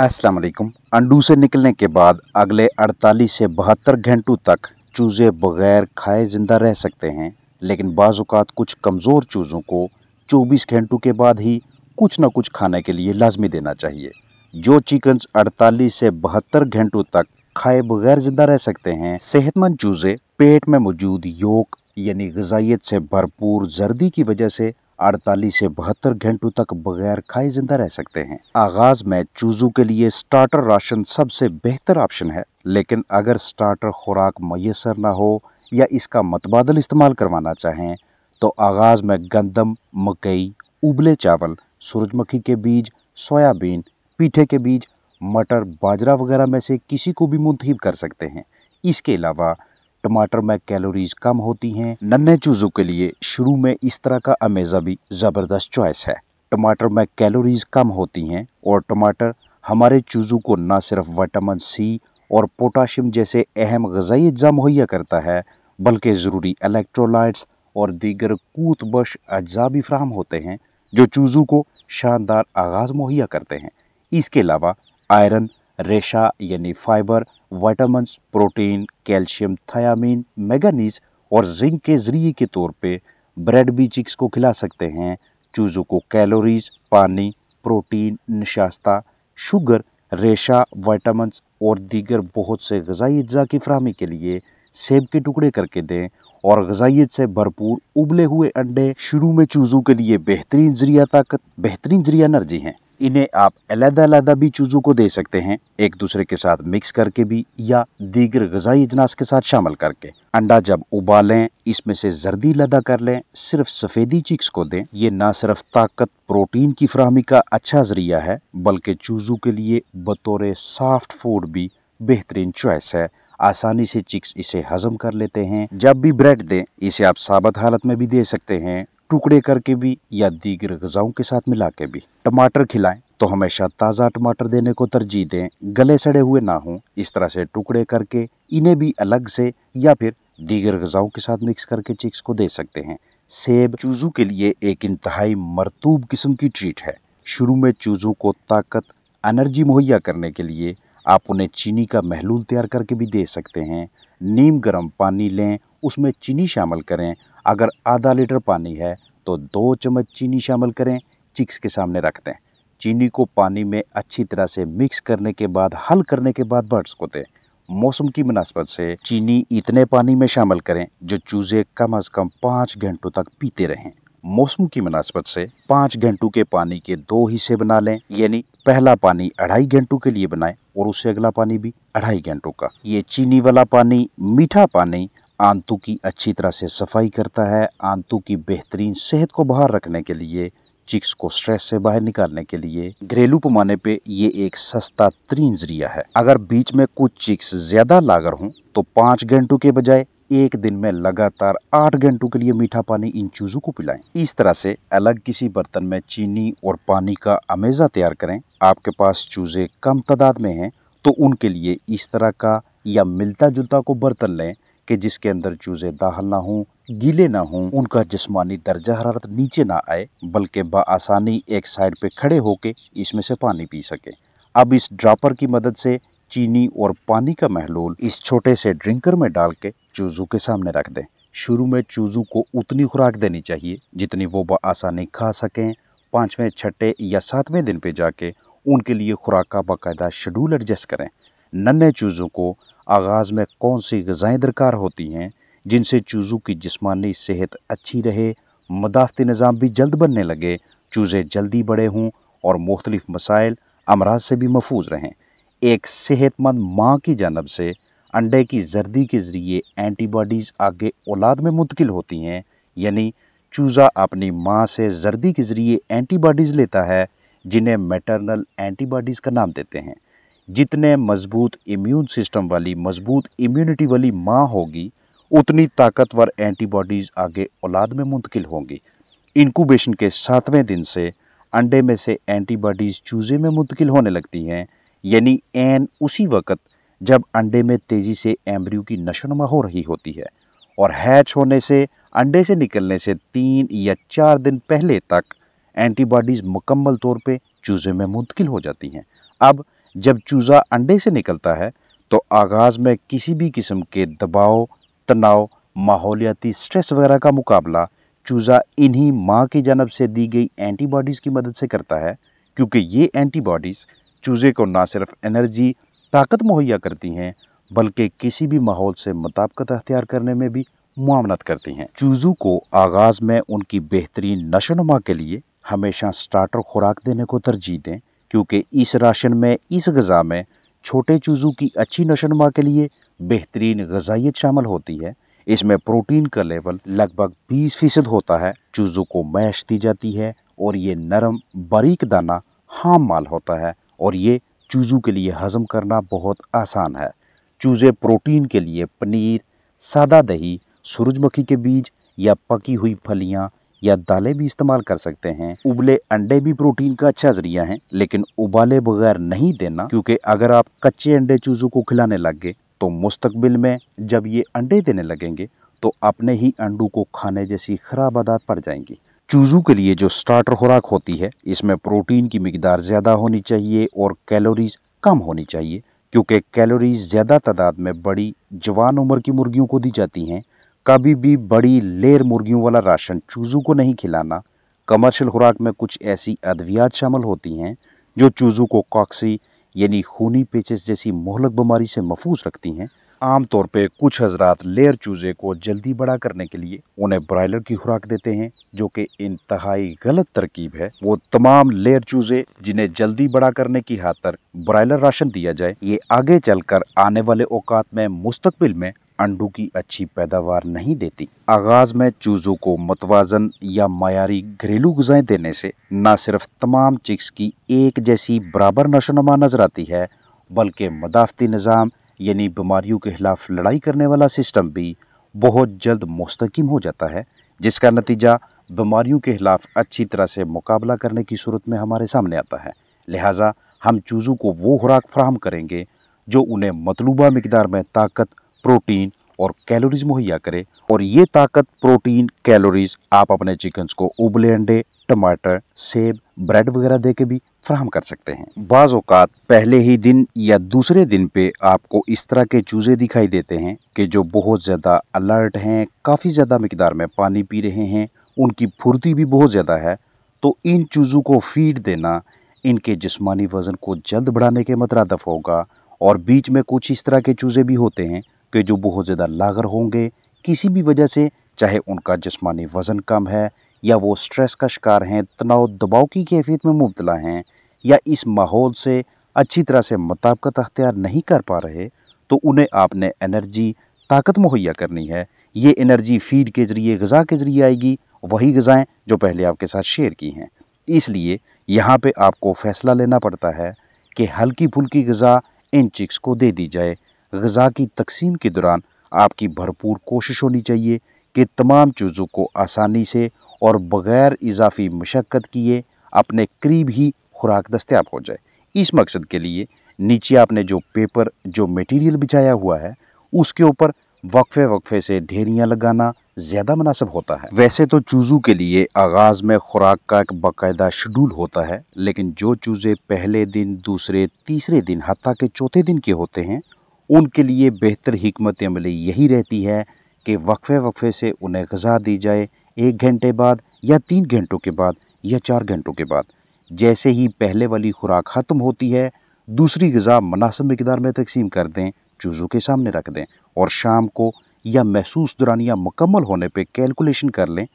अस्सलाम वालेकुम अंडू से निकलने के बाद अगले 48 से बहत्तर घंटों तक चूज़े बगैर खाए ज़िंदा रह सकते हैं लेकिन बाज़ात कुछ कमज़ोर चूज़ों को 24 घंटों के बाद ही कुछ ना कुछ खाने के लिए लाजमी देना चाहिए जो चिकन्स 48 से बहत्तर घंटों तक खाए बगैर ज़िंदा रह सकते हैं सेहतमंद चूज़े पेट में मौजूद योक यानी गजाइत से भरपूर जर्दी की वजह से 48 से बहत्तर घंटों तक बगैर खाए जिंदा रह सकते हैं आगाज में चूजू के लिए स्टार्टर राशन सबसे बेहतर ऑप्शन है लेकिन अगर स्टार्टर खुराक मैसर ना हो या इसका मतबादल इस्तेमाल करवाना चाहें तो आगाज़ में गंदम मकई उबले चावल सूरजमुखी के बीज सोयाबीन पीठे के बीज मटर बाजरा वगैरह में से किसी को भी मुंतब कर सकते हैं इसके अलावा टमाटर में कैलोरीज कम होती हैं नन्हे चूज़ों के लिए शुरू में इस तरह का अमेज़ा भी ज़बरदस्त चॉइस है टमाटर में कैलोरीज कम होती हैं और टमाटर हमारे चूज़ों को ना सिर्फ विटामिन सी और पोटाशियम जैसे अहम गजाई अज्जा मुहैया करता है बल्कि ज़रूरी इलेक्ट्रोलाइट्स और दीगर कूत बश अज्जा भी फ्राहम होते हैं जो चूज़ों को शानदार आगाज़ मुहैया करते हैं इसके अलावा आयरन रेशा यानी fibre vitamins protein calcium thiamine manganese और जिंक के जरिए के तौर पे ब्रेड भी चिक्स को खिला सकते हैं चूज़ों को कैलोरीज पानी प्रोटीन नशास्ता शुगर रेशा वाइटामस और दीगर बहुत से गजाई अज्जा की फ्राहमी के लिए सेब के टुकड़े करके दें और गजाइत से भरपूर उबले हुए अंडे शुरू में चूज़ों के लिए बेहतरीन जरिया ताकत बेहतरीन जरिया एनर्जी हैं इन्हें आप अलहदा भी चूज़ों को दे सकते हैं एक दूसरे के साथ मिक्स करके भी या दीगर गजाई अजनास के साथ शामिल करके अंडा जब उबालें इसमें से जर्दी लदा कर लें सिर्फ सफ़ेदी चिक्स को दें ये ना सिर्फ ताकत प्रोटीन की फ्राहमी का अच्छा जरिया है बल्कि चूज़ों के लिए बतौर साफ्ट फूड भी बेहतरीन चॉइस है आसानी से चिक्स इसे हजम कर लेते हैं जब भी ब्रेड दें इसे आप साबत हालत में भी दे सकते हैं टुकड़े करके भी या दीगर गजाओं के साथ मिला के भी टमाटर खिलाएं तो हमेशा ताज़ा टमाटर देने को तरजीह दें गले सड़े हुए ना हों इस तरह से टुकड़े करके इन्हें भी अलग से या फिर दीगर गज़ाओं के साथ मिक्स करके चिक्स को दे सकते हैं सेब चूज़ों के लिए एक इंतहाई मरतूब किस्म की ट्रीट है शुरू में चूज़ों को ताकत एनर्जी मुहैया करने के लिए आप उन्हें चीनी का महलूल तैयार करके भी दे सकते हैं नीम गर्म पानी लें उसमें चीनी शामिल करें अगर आधा लीटर पानी है तो दो चम्मच चीनी शामिल करें चिक्स के सामने रख दें चीनी को पानी में अच्छी तरह से मिक्स करने के बाद हल करने के बाद बर्ड्स को दें मौसम की मुनासबत से चीनी इतने पानी में शामिल करें जो चूजे कम अज़ कम पाँच घंटों तक पीते रहें मौसम की मुनासबत से पाँच घंटों के पानी के दो हिस्से बना लें यानी पहला पानी अढ़ाई घंटों के लिए बनाएं और उससे अगला पानी भी अढ़ाई घंटों का ये चीनी वाला पानी मीठा पानी आंतों की अच्छी तरह से सफाई करता है आंतों की बेहतरीन सेहत को बाहर रखने के लिए चिक्स को स्ट्रेस से बाहर निकालने के लिए घरेलू पैमाने पे ये एक सस्ता तरीन जरिया है अगर बीच में कुछ चिक्स ज्यादा लागर हों तो पाँच घंटों के बजाय एक दिन में लगातार आठ घंटों के लिए मीठा पानी इन चूजों को पिलाएं। इस तरह से अलग किसी बर्तन में चीनी और पानी का अमेजा तैयार करें आपके पास चूजे कम तादाद में हैं तो उनके लिए इस तरह का या मिलता जुलता को बर्तन लें कि जिसके अंदर चूज़े दाहल ना हों गीले ना हों उनका जिस्मानी दर्जा हरारत नीचे ना आए बल्कि बसानी एक साइड पे खड़े होके इसमें से पानी पी सकें अब इस ड्रापर की मदद से चीनी और पानी का महलूल इस छोटे से ड्रिंकर में डाल के चूज़ों के सामने रख दें शुरू में चूज़ों को उतनी खुराक देनी चाहिए जितनी वो बसानी खा सकें पाँचवें छठे या सातवें दिन पे जाके उनके लिए खुराक का बाकायदा शेड्यूल एडजस्ट करें नन्हे चूज़ों को आगाज़ में कौन सी गज़ाएँ दरकार होती हैं जिनसे चूज़ों की जिस्मानी सेहत अच्छी रहे मदाफ़ती निज़ाम भी जल्द बनने लगे चूज़े जल्दी बड़े हों और मुख्तलिफ़ मसाइल अमराज से भी महफूज रहें एक सेहतमंद माँ की जानब से अंडे की जर्दी के ज़रिए एंटीबॉडीज़ आगे औलाद में मुंतकिल होती हैं यानी चूज़ा अपनी माँ से जर्दी के ज़रिए एंटीबॉडीज़ लेता है जिन्हें मेटरनल एंटीबॉडीज़ का नाम देते हैं जितने मजबूत इम्यून सिस्टम वाली मजबूत इम्यूनिटी वाली माँ होगी उतनी ताकतवर एंटीबॉडीज़ आगे औलाद में मुंतकिल होंगी इनकूबेशन के सातवें दिन से अंडे में से एंटीबॉडीज़ चूज़े में मुंतकिल होने लगती हैं यानी एन उसी वक्त जब अंडे में तेज़ी से एम्ब्रियो की नशोनमा हो रही होती है और हैच होने से अंडे से निकलने से तीन या चार दिन पहले तक एंटीबॉडीज़ मुकम्मल तौर पे चूज़े में मुंतकिल हो जाती हैं अब जब चूज़ा अंडे से निकलता है तो आगाज़ में किसी भी किस्म के दबाव तनाव माहौलियाती स्ट्रेस वगैरह का मुकाबला चूज़ा इन्हीं माँ की जानब से दी गई एंटीबॉडीज़ की मदद से करता है क्योंकि ये एंटीबॉडीज़ चूज़े को ना सिर्फ एनर्जी ताकत मुहैया करती हैं बल्कि किसी भी माहौल से मुताबकत अख्तियार करने में भी मामलत करती हैं चूज़ों को आगाज़ में उनकी बेहतरीन नशोनुमा के लिए हमेशा स्टार्टर खुराक देने को तरजीह दें क्योंकि इस राशन में इस गज़ा में छोटे चूज़ों की अच्छी नशोनुमा के लिए बेहतरीन गजाइत शामिल होती है इसमें प्रोटीन का लेवल लगभग 20 फीसद होता है चूज़ों को मैश दी जाती है और ये नरम बारीक दाना हाम माल होता है और ये चूज़ों के लिए हज़म करना बहुत आसान है चूज़े प्रोटीन के लिए पनीर सादा दही सूरजमुखी के बीज या पकी हुई फलियाँ या दालें भी इस्तेमाल कर सकते हैं उबले अंडे भी प्रोटीन का अच्छा जरिया है लेकिन उबाले बगैर नहीं देना क्योंकि अगर आप कच्चे अंडे चूजू को खिलाने लग गए तो मुस्तकबिल में जब ये अंडे देने लगेंगे तो अपने ही अंडों को खाने जैसी खराब आदत पड़ जाएंगी चूजू के लिए जो स्टार्टर खुराक होती है इसमें प्रोटीन की मकदार ज़्यादा होनी चाहिए और कैलोरीज कम होनी चाहिए क्योंकि कैलोरीज ज़्यादा तादाद में बड़ी जवान उम्र की मुर्गियों को दी जाती हैं कभी भी बड़ी लेर मुर्गियों वाला राशन चूज़ों को नहीं खिलाना कमर्शियल खुराक में कुछ ऐसी अद्वियात शामिल होती हैं जो चूज़ों को कॉक्सी यानी खूनी पेचिस जैसी मोहलक बीमारी से महफूज रखती हैं आमतौर पे कुछ हजरात लेयर चूज़े को जल्दी बड़ा करने के लिए उन्हें ब्रायलर की खुराक देते हैं जो कि इंतहाई गलत तरकीब है वो तमाम लेयर चूज़े जिन्हें जल्दी बड़ा करने की खातर ब्रायलर राशन दिया जाए ये आगे चलकर आने वाले औकात में मुस्तबिल में अंडों की अच्छी पैदावार नहीं देती आगाज में चूजों को मतवाजन या मायारी घरेलू गुजाएं देने से न सिर्फ तमाम चिक्स की एक जैसी बराबर नशोनमा नजर आती है बल्कि मदाफती निज़ाम यानी बीमारियों के खिलाफ लड़ाई करने वाला सिस्टम भी बहुत जल्द मुस्तकम हो जाता है जिसका नतीजा बीमारियों के खिलाफ अच्छी तरह से मुकाबला करने की सूरत में हमारे सामने आता है लिहाजा हम चूज़ों को वो खुराक फ्राहम करेंगे जो उन्हें मतलूबा मकदार में ताकत प्रोटीन और कैलोरीज मुहैया करे और ये ताकत प्रोटीन कैलोरीज आप अपने चिकन्स को उबले अंडे टमाटर सेब ब्रेड वगैरह दे के भी फ्राहम कर सकते हैं बाज़ अवत पहले ही दिन या दूसरे दिन पे आपको इस तरह के चूज़े दिखाई देते हैं कि जो बहुत ज़्यादा अलर्ट हैं काफ़ी ज़्यादा मकदार में पानी पी रहे हैं उनकी फुर्ती भी बहुत ज़्यादा है तो इन चूज़ों को फीड देना इनके जिस्मानी वज़न को जल्द बढ़ाने के मतरदफ होगा और बीच में कुछ इस तरह के चूज़े भी होते हैं कि जो बहुत ज़्यादा लागर होंगे किसी भी वजह से चाहे उनका जिसमानी वज़न कम है या वो स्ट्रेस का शिकार हैं तनाव दबाव की कैफियत में मुबतला हैं या इस माहौल से अच्छी तरह से मुताबकत अख्तियार नहीं कर पा रहे तो उन्हें आपने एनर्जी ताकत मुहैया करनी है ये एनर्जी फीड के ज़रिए गज़ा के ज़रिए आएगी वही गज़ाएँ जो पहले आपके साथ शेयर की हैं इसलिए यहाँ पे आपको फ़ैसला लेना पड़ता है कि हल्की फुल्की गज़ा इन चिक्स को दे दी जाए गज़ा की तकसीम के दौरान आपकी भरपूर कोशिश होनी चाहिए कि तमाम चीज़ों को आसानी से और बग़ैर इजाफी मशक्क़त किए अपने करीब ही खुराक दस्तियाब हो जाए इस मकसद के लिए नीचे आपने जो पेपर जो मटेरियल बिछाया हुआ है उसके ऊपर वक्फे वक्फे से ढेरियाँ लगाना ज़्यादा मुनासब होता है वैसे तो चूज़ों के लिए आगाज़ में खुराक का एक बाकायदा शेड्यूल होता है लेकिन जो चूज़े पहले दिन दूसरे तीसरे दिन हती के चौथे दिन के होते हैं उनके लिए बेहतर हमत अमली यही रहती है कि वक्फे वक्फे से उन्हें गज़ा दी जाए एक घंटे बाद या तीन घंटों के बाद या चार घंटों के बाद जैसे ही पहले वाली खुराक ख़त्म होती है दूसरी गज़ा मुनासब मकदार में तकसीम कर दें चूज़ों के सामने रख दें और शाम को या महसूस दुरानिया मुकम्मल होने पर कैलकुलेशन कर लें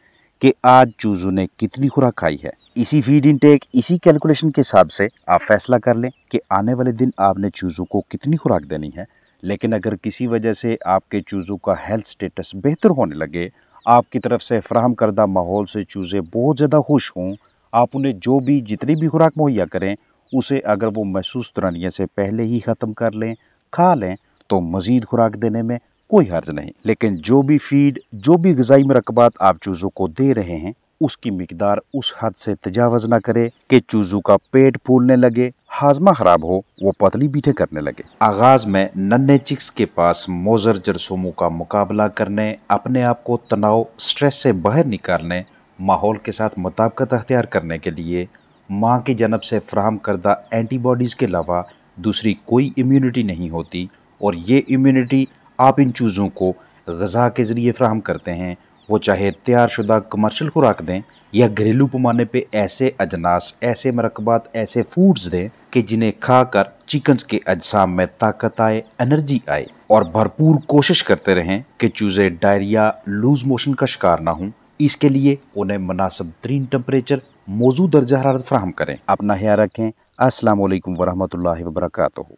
कि आज चूज़ों ने कितनी खुराक खाई है इसी फीड इनटेक इसी कैलकुलेशन के हिसाब से आप फैसला कर लें कि आने वाले दिन आपने चूज़ों को कितनी खुराक देनी है लेकिन अगर किसी वजह से आपके चूज़ों का हेल्थ स्टेटस बेहतर होने लगे आपकी तरफ से फ्राहम करदा माहौल से चूज़े बहुत ज़्यादा खुश हों आप उन्हें जो भी जितनी भी खुराक मुहैया करें उसे अगर वो महसूस तुरनिया से पहले ही ख़त्म कर लें खा लें तो मज़ीद खुराक देने में कोई हर्ज नहीं लेकिन जो भी फीड जो भी गजाई मरकबात आप चूज़ों को दे रहे हैं उसकी मकदार उस हद से तजावज़ ना करे कि चूज़ों का पेट फूलने लगे हाजमा खराब हो वो पतली बीठे करने लगे आगाज में नन्हे चिक्स के पास मोजर जरसूमों का मुकाबला करने अपने आप को तनाव स्ट्रेस से बाहर निकालने माहौल के साथ मुताबकत अख्तियार करने के लिए माँ की जनब से फ्राहम करदा एंटीबॉडीज़ के अलावा दूसरी कोई इम्यूनिटी नहीं होती और ये इम्यूनिटी आप इन चूज़ों को गज़ा के ज़रिए फ्राहम करते हैं वो चाहे तैयार शुदा कमर्शल खुराक दें या घरेलू पैमाने पे ऐसे अजनास ऐसे मरकबात ऐसे फूड्स दें कि जिन्हें खाकर चिकन्स के अजसाम में ताकत आए एनर्जी आए और भरपूर कोशिश करते रहें कि चूज़े डायरिया लूज मोशन का शिकार ना हों इसके लिए उन्हें मुनासब तरीन टम्परेचर मौजूद दर्जा हरारत फ्राहम करें अपना ख्याल रखें असलकम वरहमल वर्का